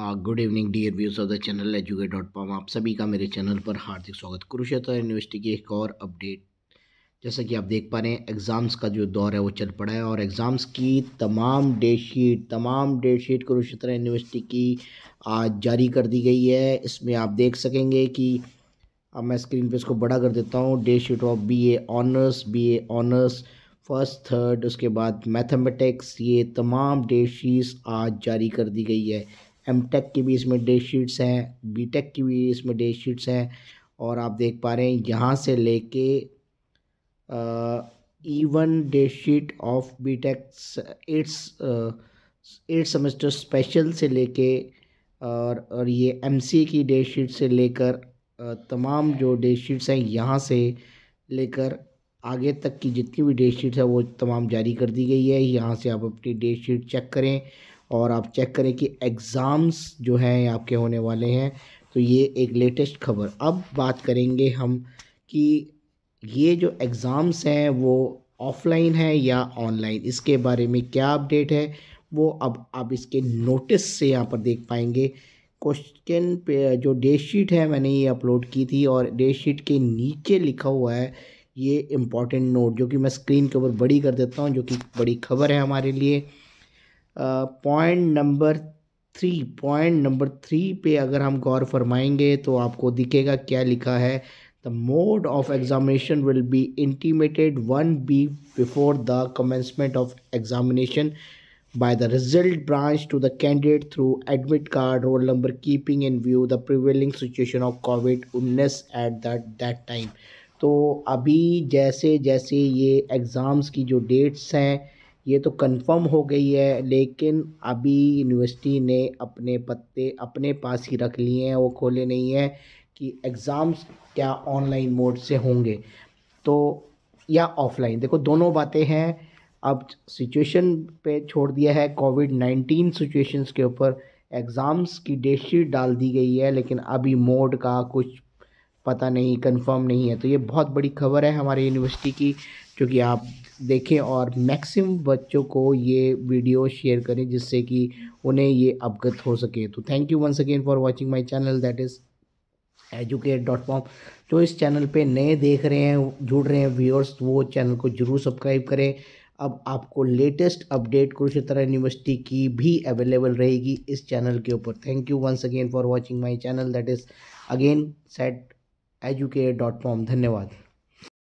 good evening dear views of the channel educate dot com आप सभी का मेरे चैनल पर हार्दिक स्वागत कुरुक्षेत्र यूनिवर्सिटी की एक और अपडेट जैसा कि आप देख पा रहे हैं एग्ज़ाम्स का जो दौर है वो चल पड़ा है और एग्ज़ाम्स की तमाम डेट शीट तमाम डेट शीट कुरुक्षेत्र यूनिवर्सिटी की आज जारी कर दी गई है इसमें आप देख सकेंगे कि अब मैं स्क्रीन पर इसको बड़ा कर देता हूँ date sheet of B honours B honours first third उसके बाद मैथमेटिक्स ये तमाम डेट शीट्स आज जारी कर दी गई है एम टेक की भी इसमें डेट शीट्स हैं बी टेक की भी इसमें डेट शीट्स हैं और आप देख पा रहे हैं यहाँ से लेके even date sheet of B tech eights eight semester special से लेके और और ये एम सी की डेट शीट से लेकर तमाम जो डेट शीट्स हैं यहाँ से लेकर आगे तक की जितनी भी डेट शीट्स हैं वो तमाम जारी कर दी गई है यहाँ से आप अपनी डेट शीट चेक करें और आप चेक करें कि एग्ज़ाम्स जो हैं आपके होने वाले हैं तो ये एक लेटेस्ट खबर अब बात करेंगे हम कि ये जो एग्ज़ाम्स हैं वो ऑफलाइन है या ऑनलाइन इसके बारे में क्या अपडेट है वो अब आप इसके नोटिस से यहाँ पर देख पाएंगे क्वेश्चन पे जो डेट शीट है मैंने ये अपलोड की थी और डेट शीट के नीचे लिखा हुआ है ये इम्पॉर्टेंट नोट जो कि मैं स्क्रीन के ऊपर बड़ी कर देता हूँ जो कि बड़ी खबर है हमारे लिए point number three point number three पे अगर हम गौर फरमाएंगे तो आपको दिखेगा क्या लिखा है the mode of examination will be intimated one be before the commencement of examination by the result branch to the candidate through admit card roll number keeping in view the prevailing situation of covid उन्नीस at that time तो अभी जैसे जैसे ये exams की जो dates हैं ये तो कंफर्म हो गई है लेकिन अभी यूनिवर्सिटी ने अपने पत्ते अपने पास ही रख लिए हैं वो खोले नहीं हैं कि एग्ज़ाम्स क्या ऑनलाइन मोड से होंगे तो या ऑफलाइन देखो दोनों बातें हैं अब सिचुएशन पे छोड़ दिया है कोविड नाइन्टीन सिचुएशंस के ऊपर एग्ज़ाम्स की डेट शीट डाल दी गई है लेकिन अभी मोड का कुछ पता नहीं कंफर्म नहीं है तो ये बहुत बड़ी खबर है हमारे यूनिवर्सिटी की जो कि आप देखें और मैक्सिमम बच्चों को ये वीडियो शेयर करें जिससे कि उन्हें ये अवगत हो सके तो thank you once again for watching my channel that is educate dot com जो इस चैनल पे नए देख रहे हैं जुड़ रहे हैं व्यूअर्स तो वो चैनल को ज़रूर सब्सक्राइब करें अब आपको लेटेस्ट अपडेट कुरुक्षेत्र यूनिवर्सिटी की भी अवेलेबल रहेगी इस चैनल के ऊपर thank you once again for watching my channel that is again set educate dot com धन्यवाद